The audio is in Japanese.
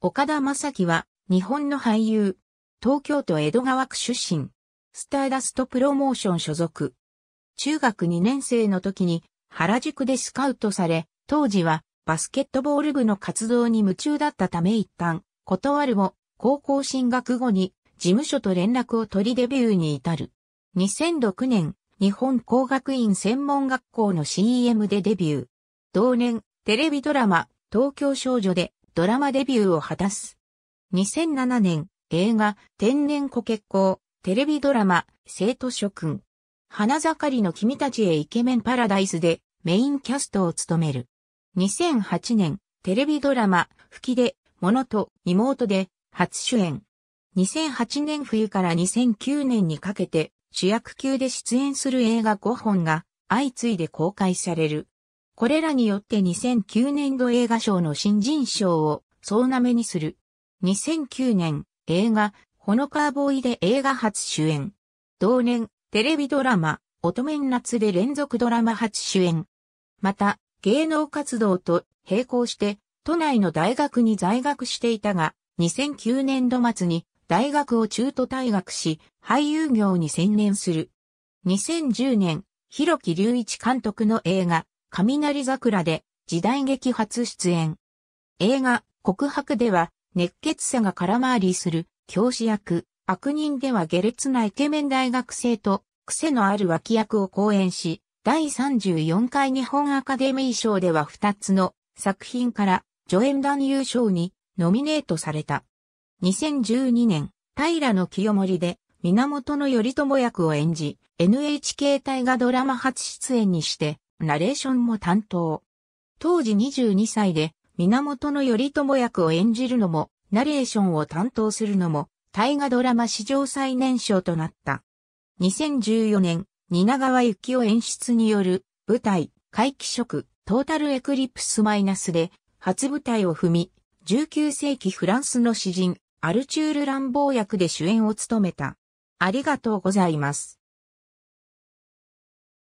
岡田正樹は、日本の俳優。東京都江戸川区出身。スターダストプロモーション所属。中学2年生の時に、原宿でスカウトされ、当時は、バスケットボール部の活動に夢中だったため一旦、断るも、高校進学後に、事務所と連絡を取りデビューに至る。2006年、日本工学院専門学校の CM でデビュー。同年、テレビドラマ、東京少女で、ドラマデビューを果たす。2007年、映画、天然子結婚、テレビドラマ、生徒諸君。花盛りの君たちへイケメンパラダイスでメインキャストを務める。2008年、テレビドラマ、吹きで、物と妹で初主演。2008年冬から2009年にかけて主役級で出演する映画5本が相次いで公開される。これらによって2009年度映画賞の新人賞を総なめにする。2009年、映画、ホノカーボーイで映画初主演。同年、テレビドラマ、乙女夏で連続ドラマ初主演。また、芸能活動と並行して、都内の大学に在学していたが、2009年度末に大学を中途退学し、俳優業に専念する。2010年、広木隆一監督の映画、雷桜で時代劇初出演。映画、告白では、熱血さが空回りする教師役、悪人では下劣なイケメン大学生と、癖のある脇役を講演し、第34回日本アカデミー賞では2つの作品から助演男優賞にノミネートされた。2012年、平の清盛で源頼朝役を演じ、NHK 大河ドラマ初出演にしてナレーションも担当。当時22歳で、源頼朝役を演じるのも、ナレーションを担当するのも、大河ドラマ史上最年少となった。2014年、蜷川幸雄演出による舞台、回帰色、トータルエクリプスマイナスで、初舞台を踏み、19世紀フランスの詩人、アルチュール・ランボー役で主演を務めた。ありがとうございます。